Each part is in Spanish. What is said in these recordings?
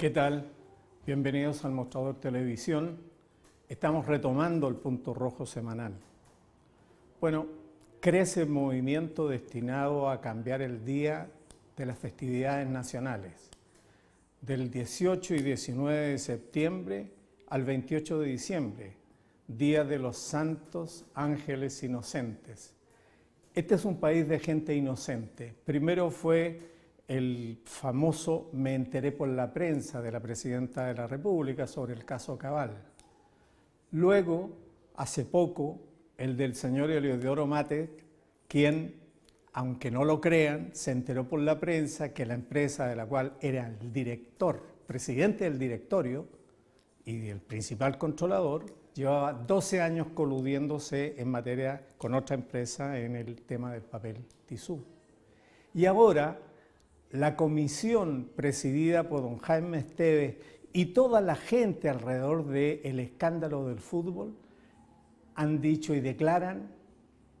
¿Qué tal? Bienvenidos al Mostrador Televisión. Estamos retomando el punto rojo semanal. Bueno, crece el movimiento destinado a cambiar el día de las festividades nacionales, del 18 y 19 de septiembre al 28 de diciembre, Día de los Santos Ángeles Inocentes. Este es un país de gente inocente. Primero fue el famoso me enteré por la prensa de la presidenta de la República sobre el caso Cabal. Luego, hace poco, el del señor Eliodoro Mate, quien, aunque no lo crean, se enteró por la prensa que la empresa de la cual era el director, presidente del directorio y el principal controlador, llevaba 12 años coludiéndose en materia con otra empresa en el tema del papel tisú. Y ahora la comisión presidida por don Jaime Esteves y toda la gente alrededor del escándalo del fútbol han dicho y declaran,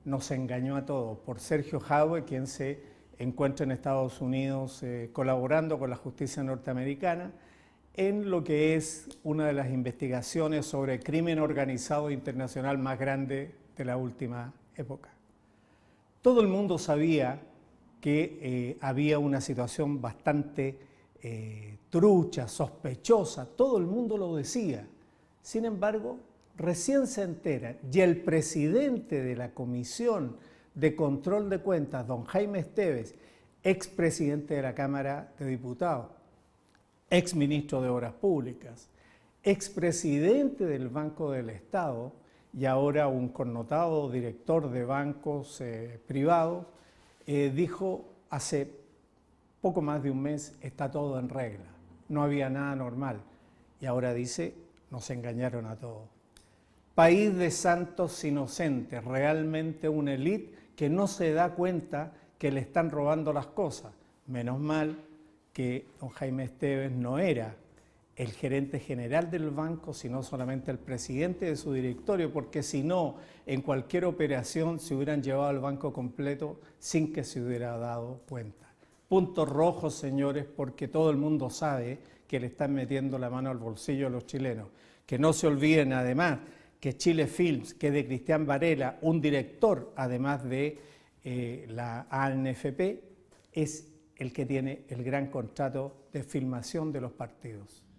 nos engañó a todos, por Sergio Jaue quien se encuentra en Estados Unidos eh, colaborando con la justicia norteamericana en lo que es una de las investigaciones sobre crimen organizado internacional más grande de la última época. Todo el mundo sabía que eh, había una situación bastante eh, trucha, sospechosa, todo el mundo lo decía. Sin embargo, recién se entera y el presidente de la Comisión de Control de Cuentas, don Jaime Esteves, expresidente de la Cámara de Diputados, ex ministro de Obras Públicas, expresidente del Banco del Estado y ahora un connotado director de bancos eh, privados, eh, dijo hace poco más de un mes está todo en regla, no había nada normal. Y ahora dice, nos engañaron a todos. País de santos inocentes, realmente una élite que no se da cuenta que le están robando las cosas. Menos mal que don Jaime Esteves no era el gerente general del banco, sino solamente el presidente de su directorio, porque si no, en cualquier operación se hubieran llevado al banco completo sin que se hubiera dado cuenta. Puntos rojos, señores, porque todo el mundo sabe que le están metiendo la mano al bolsillo a los chilenos. Que no se olviden, además, que Chile Films, que de Cristian Varela, un director, además de eh, la ANFP, es el que tiene el gran contrato de filmación de los partidos.